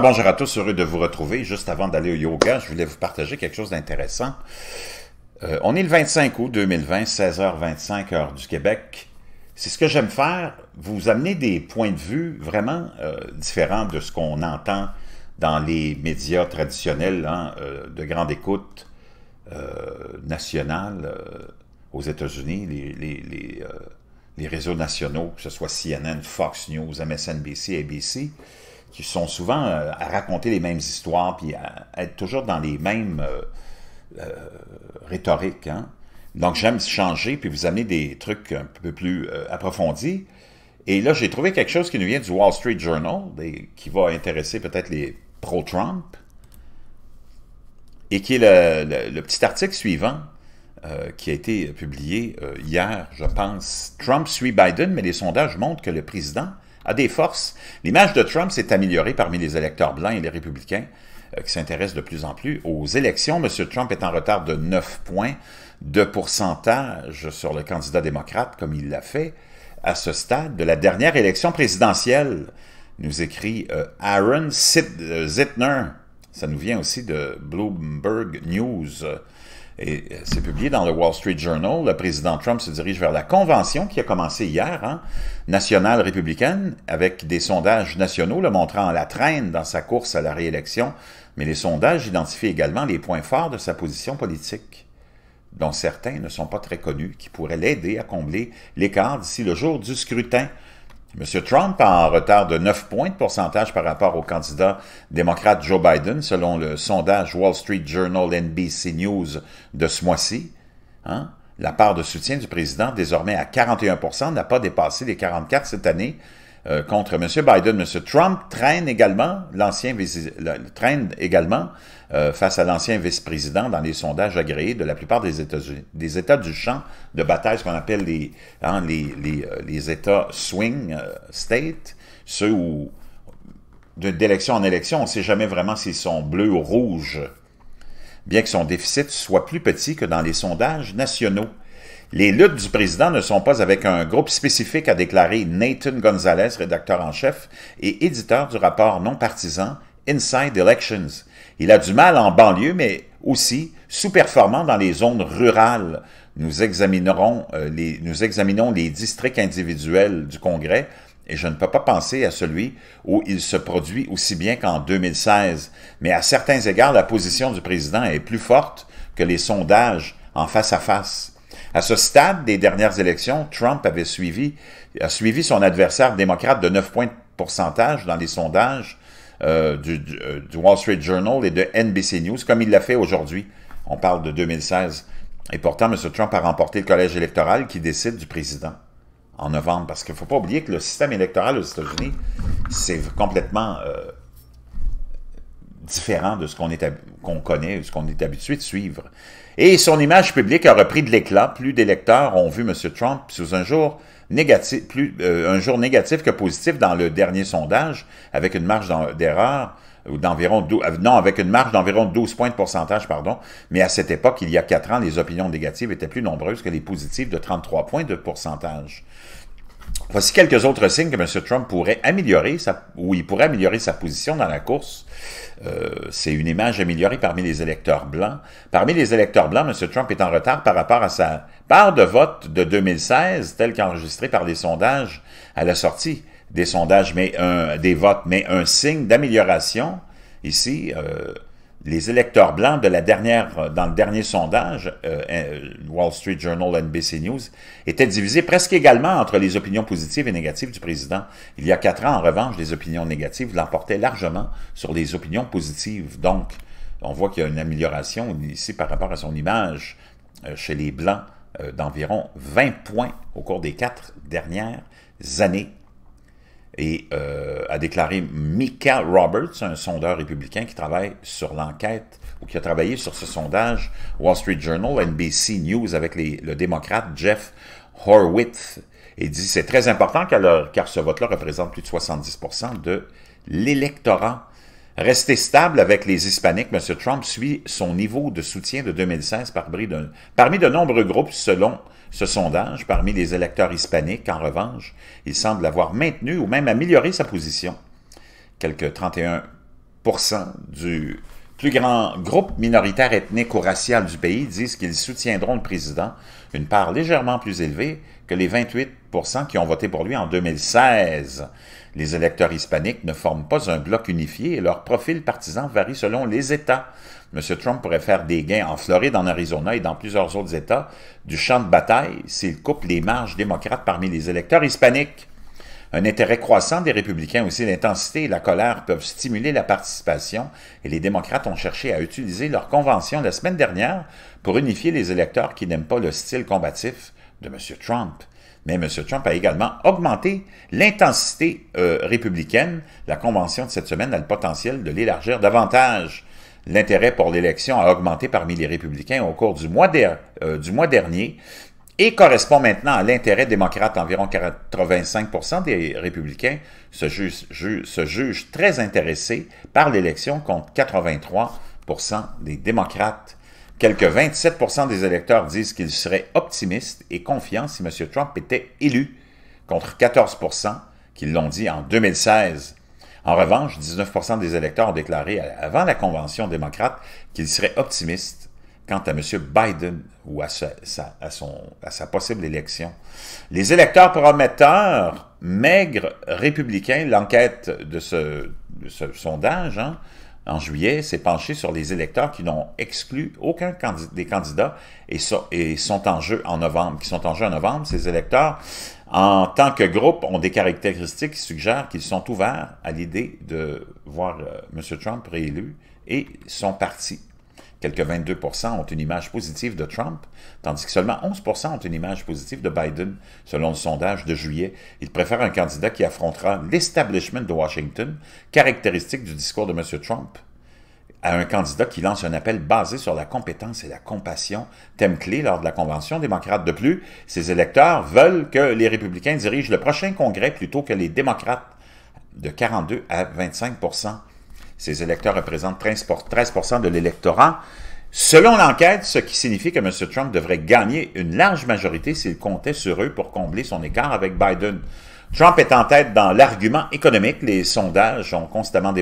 bonjour à tous, heureux de vous retrouver. Juste avant d'aller au yoga, je voulais vous partager quelque chose d'intéressant. Euh, on est le 25 août 2020, 16h25 heure du Québec. C'est ce que j'aime faire, vous amener des points de vue vraiment euh, différents de ce qu'on entend dans les médias traditionnels hein, euh, de grande écoute nationale aux États-Unis, les, les, réseaux nationaux, que ce soit CNN, Fox News, MSNBC, ABC qui sont souvent euh, à raconter les mêmes histoires, puis à, être toujours dans les mêmes euh, euh, rhétoriques. Hein. Donc j'aime changer, puis vous amener des trucs un peu plus approfondis. Et là, j'ai trouvé quelque chose qui nous vient du Wall Street Journal, qui va intéresser peut-être les pro-Trump, et qui est le, petit article suivant. qui a été publié hier, je pense. Trump suit Biden, mais les sondages montrent que le président à des forces. L'image de Trump s'est améliorée parmi les électeurs blancs et les républicains euh, qui s'intéressent de plus en plus aux élections. M. Trump est en retard de 9 points de pourcentage sur le candidat démocrate, comme il l'a fait à ce stade de la dernière élection présidentielle, nous écrit euh, Aaron euh, Zittner. Ça nous vient aussi de Bloomberg News et euh, c'est publié dans le Wall Street Journal, le président Trump se dirige vers la convention qui a commencé hier, hein, nationale républicaine, avec des sondages nationaux le montrant à la traîne dans sa course à la réélection, mais les sondages identifient également les points forts de sa position politique, dont certains ne sont pas très connus, qui pourraient l'aider à combler l'écart d'ici le jour du scrutin. M. Trump a en retard de 9 points de pourcentage par rapport au candidat démocrate Joe Biden, selon le sondage Wall Street Journal NBC News de ce mois-ci. Hein? La part de soutien du président, désormais à 41 n'a pas dépassé les 44 cette année, euh, contre M. Biden. M. Trump traîne également, l'ancien également euh, face à l'ancien vice-président dans les sondages agréés de la plupart des États, des États du champ de bataille, ce qu'on appelle les, hein, euh, États swing state, ceux où d'élection en élection, on ne sait jamais vraiment s'ils sont bleus ou rouges, bien que son déficit soit plus petit que dans les sondages nationaux. Les luttes du président ne sont pas avec un groupe spécifique, a déclaré Nathan Gonzalez, rédacteur en chef et éditeur du rapport non partisan Inside Elections. Il a du mal en banlieue, mais aussi sous-performant dans les zones rurales. Nous examinerons euh, les, nous examinons les districts individuels du Congrès et je ne peux pas penser à celui où il se produit aussi bien qu'en 2016. Mais à certains égards, la position du président est plus forte que les sondages en face à face. À ce stade des dernières élections, Trump avait suivi, a suivi son adversaire démocrate de 9 points de pourcentage dans les sondages euh, euh, du, Wall Street Journal et de NBC News, comme il l'a fait aujourd'hui. On parle de 2016. Et pourtant, M. Trump a remporté le collège électoral qui décide du président en novembre. Parce qu'il ne faut pas oublier que le système électoral aux États-Unis, c'est complètement... Euh, différent de ce qu'on qu'on connaît, ce qu'on est habitué de suivre. Et son image publique a repris de l'éclat. Plus d'électeurs ont vu M. Trump sous un jour négatif, plus, euh, un jour négatif que positif dans le dernier sondage, avec une marge d'erreur d'environ euh, non, avec une marge d'environ 12 points de pourcentage, pardon. Mais à cette époque, il y a quatre ans, les opinions négatives étaient plus nombreuses que les positives de 33 points de pourcentage. Voici quelques autres signes que M. Trump pourrait améliorer, sa, ou il pourrait améliorer sa position dans la course. Euh, c'est une image améliorée parmi les électeurs blancs. Parmi les électeurs blancs, M. Trump est en retard par rapport à sa part de vote de 2016, telle qu'enregistrée par des sondages à la sortie des sondages, mais un, des votes, mais un signe d'amélioration ici. Euh, les électeurs blancs de la dernière, dans le dernier sondage, euh, euh, Wall Street Journal, NBC News, étaient divisés presque également entre les opinions positives et négatives du président. Il y a quatre ans, en revanche, les opinions négatives l'emportaient largement sur les opinions positives. Donc, on voit qu'il y a une amélioration ici par rapport à son image euh, chez les Blancs d'environ 20 points au cours des quatre dernières années et euh, a déclaré Mika Roberts, un sondeur républicain qui travaille sur l'enquête ou qui a travaillé sur ce sondage Wall Street Journal, NBC News avec le démocrate Jeff Horwitz. Et dit c'est très important car, leur, car ce vote-là représente plus de 70% de l'électorat Rester stable avec les Hispaniques, M. Trump suit son niveau de soutien de 2016 parmi de, nombreux groupes selon ce sondage. Parmi les électeurs hispaniques, en revanche, il semble avoir maintenu ou même amélioré sa position. Quelques 31 du plus grand groupe minoritaire ethnique ou racial du pays disent qu'ils soutiendront le président, une part légèrement plus élevée que les 28 qui ont voté pour lui en 2016. Les électeurs hispaniques ne forment pas un bloc unifié et leur profil partisan varie selon les États. M. Trump pourrait faire des gains en Floride, en Arizona et dans plusieurs autres États du champ de bataille s'il coupe les marges démocrates parmi les électeurs hispaniques. Un intérêt croissant des républicains aussi, l'intensité et la colère peuvent stimuler la participation et les démocrates ont cherché à utiliser leur convention la semaine dernière pour unifier les électeurs qui n'aiment pas le style combatif de M. Trump. Mais M. Trump a également augmenté l'intensité euh, républicaine. La convention de cette semaine a le potentiel de l'élargir davantage. L'intérêt pour l'élection a augmenté parmi les républicains au cours du mois, euh, dernier et correspond maintenant à l'intérêt démocrate, environ 85 des républicains se se jugent très intéressés par l'élection contre 83 des démocrates. Quelques 27 des électeurs disent qu'ils seraient optimistes et confiants si M. Trump était élu, contre 14 qui l'ont dit en 2016. En revanche, 19 des électeurs ont déclaré avant la Convention démocrate qu'ils seraient optimistes quant à M. Biden ou à, sa, possible élection. Les électeurs prometteurs, maigres républicains, l'enquête de ce, sondage, hein, en juillet, c'est penché sur les électeurs qui n'ont exclu aucun des candidats et, sont en jeu en novembre, qui sont en jeu en novembre. Ces électeurs, en tant que groupe, ont des caractéristiques qui suggèrent qu'ils sont ouverts à l'idée de voir euh, M. Trump réélu et sont partis quelques 22 ont une image positive de Trump, tandis que seulement 11 ont une image positive de Biden, selon le sondage de juillet. Ils préfèrent un candidat qui affrontera l'establishment de Washington, caractéristique du discours de M. Trump à un candidat qui lance un appel basé sur la compétence et la compassion, thème clé lors de la Convention démocrate. De plus, ces électeurs veulent que les républicains dirigent le prochain Congrès plutôt que les démocrates de 42 à 25 ces électeurs représentent 13 de l'électorat. Selon l'enquête, ce qui signifie que M. Trump devrait gagner une large majorité s'il comptait sur eux pour combler son écart avec Biden. Trump est en tête dans l'argument économique. Les sondages ont constamment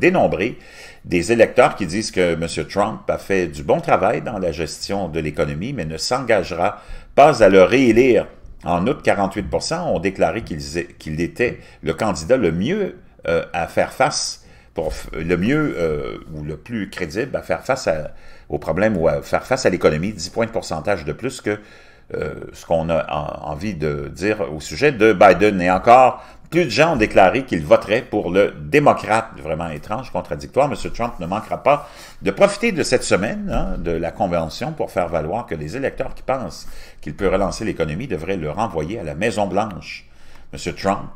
dénombré des électeurs qui disent que M. Trump a fait du bon travail dans la gestion de l'économie, mais ne s'engagera pas à le réélire. En août, 48 ont déclaré qu'il était le candidat le mieux euh, à faire face pour le mieux euh, ou le plus crédible à faire face aux problèmes ou à faire face à l'économie, 10 points de pourcentage de plus que euh, ce qu'on a envie de dire au sujet de Biden. Et encore, plus de gens ont déclaré qu'ils voteraient pour le démocrate. Vraiment étrange, contradictoire. M. Trump ne manquera pas de profiter de cette semaine hein, de la convention pour faire valoir que les électeurs qui pensent qu'il peut relancer l'économie devraient le renvoyer à la Maison-Blanche. M. Trump,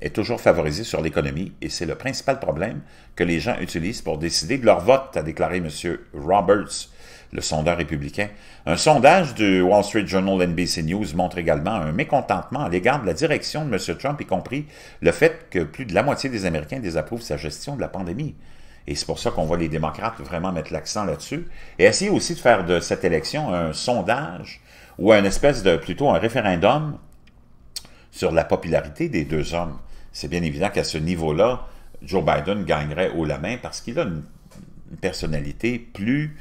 est toujours favorisé sur l'économie et c'est le principal problème que les gens utilisent pour décider de leur vote, a déclaré M. Roberts, le sondeur républicain. Un sondage du Wall Street Journal NBC News montre également un mécontentement à l'égard de la direction de M. Trump, y compris le fait que plus de la moitié des Américains désapprouvent sa gestion de la pandémie. Et c'est pour ça qu'on voit les démocrates vraiment mettre l'accent là-dessus et essayer aussi de faire de cette élection un sondage ou un espèce de plutôt un référendum sur la popularité des deux hommes c'est bien évident qu'à ce niveau-là, Joe Biden gagnerait haut la main parce qu'il a une, personnalité plus,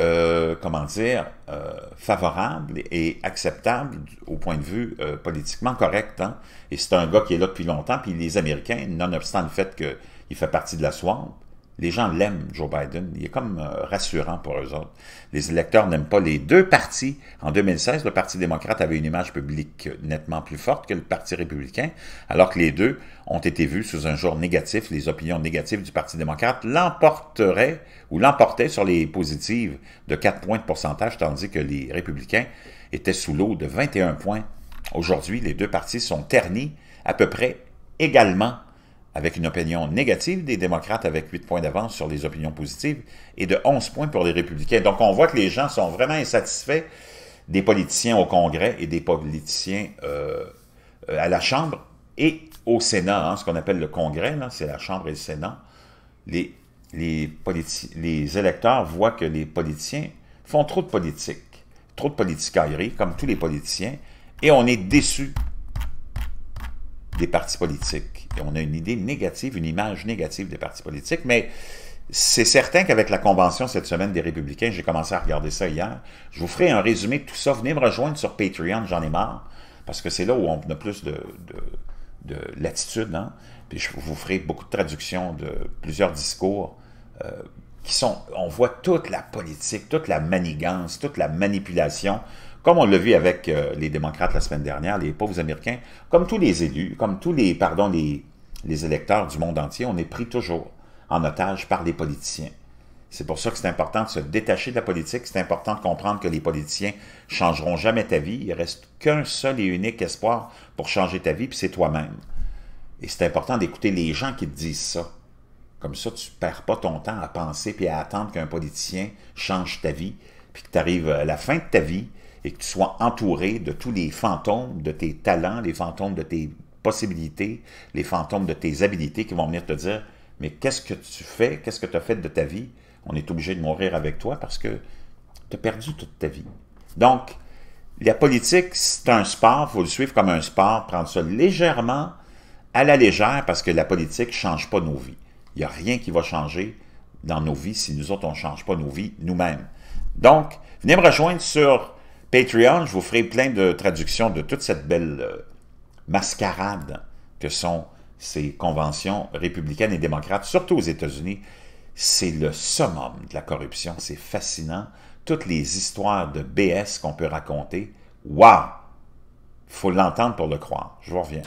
euh, comment dire, euh, favorable et acceptable au point de vue euh, politiquement correct. Hein. Et c'est un gars qui est là depuis longtemps, puis les Américains, nonobstant le fait qu'il fait partie de la swamp, les gens l'aiment, Joe Biden. Il est comme euh, rassurant pour eux autres. Les électeurs n'aiment pas les deux partis. En 2016, le Parti démocrate avait une image publique nettement plus forte que le Parti républicain, alors que les deux ont été vus sous un jour négatif. Les opinions négatives du Parti démocrate l'emporteraient ou l'emportaient sur les positives de 4 points de pourcentage, tandis que les républicains étaient sous l'eau de 21 points. Aujourd'hui, les deux partis sont ternis à peu près également avec une opinion négative des démocrates avec 8 points d'avance sur les opinions positives et de 11 points pour les républicains. Donc on voit que les gens sont vraiment insatisfaits des politiciens au Congrès et des politiciens euh, à la Chambre et au Sénat, hein, ce qu'on appelle le Congrès, c'est la Chambre et le Sénat. Les, les électeurs voient que les politiciens font trop de politique, trop de politique politicaillerie, comme tous les politiciens, et on est déçu des partis politiques on a une idée négative, une image négative des partis politiques, mais c'est certain qu'avec la convention cette semaine des Républicains, j'ai commencé à regarder ça hier, je vous ferai un résumé de tout ça. Venez me rejoindre sur Patreon, j'en ai marre, parce que c'est là où on a plus de, latitude. Hein. Puis je vous ferai beaucoup de traductions de plusieurs discours euh, qui sont... On voit toute la politique, toute la manigance, toute la manipulation comme on l'a vu avec euh, les démocrates la semaine dernière, les pauvres Américains, comme tous les élus, comme tous les, pardon, les, électeurs du monde entier, on est pris toujours en otage par les politiciens. C'est pour ça que c'est important de se détacher de la politique, c'est important de comprendre que les politiciens changeront jamais ta vie, il ne reste qu'un seul et unique espoir pour changer ta vie, puis c'est toi-même. Et c'est important d'écouter les gens qui te disent ça. Comme ça, tu ne perds pas ton temps à penser puis à attendre qu'un politicien change ta vie, puis que tu arrives à la fin de ta vie, et que tu sois entouré de tous les fantômes de tes talents, les fantômes de tes possibilités, les fantômes de tes habilités qui vont venir te dire Mais qu'est-ce que tu fais Qu'est-ce que tu as fait de ta vie On est obligé de mourir avec toi parce que tu as perdu toute ta vie. Donc, la politique, c'est un sport, il faut le suivre comme un sport, prendre ça légèrement, à la légère, parce que la politique ne change pas nos vies. Il n'y a rien qui va changer dans nos vies si nous autres, on ne change pas nos vies nous-mêmes. Donc, venez me rejoindre sur Patreon, je vous ferai plein de traductions de toute cette belle euh, mascarade que sont ces conventions républicaines et démocrates, surtout aux États-Unis. C'est le summum de la corruption, c'est fascinant. Toutes les histoires de BS qu'on peut raconter, waouh! faut l'entendre pour le croire. Je vous reviens.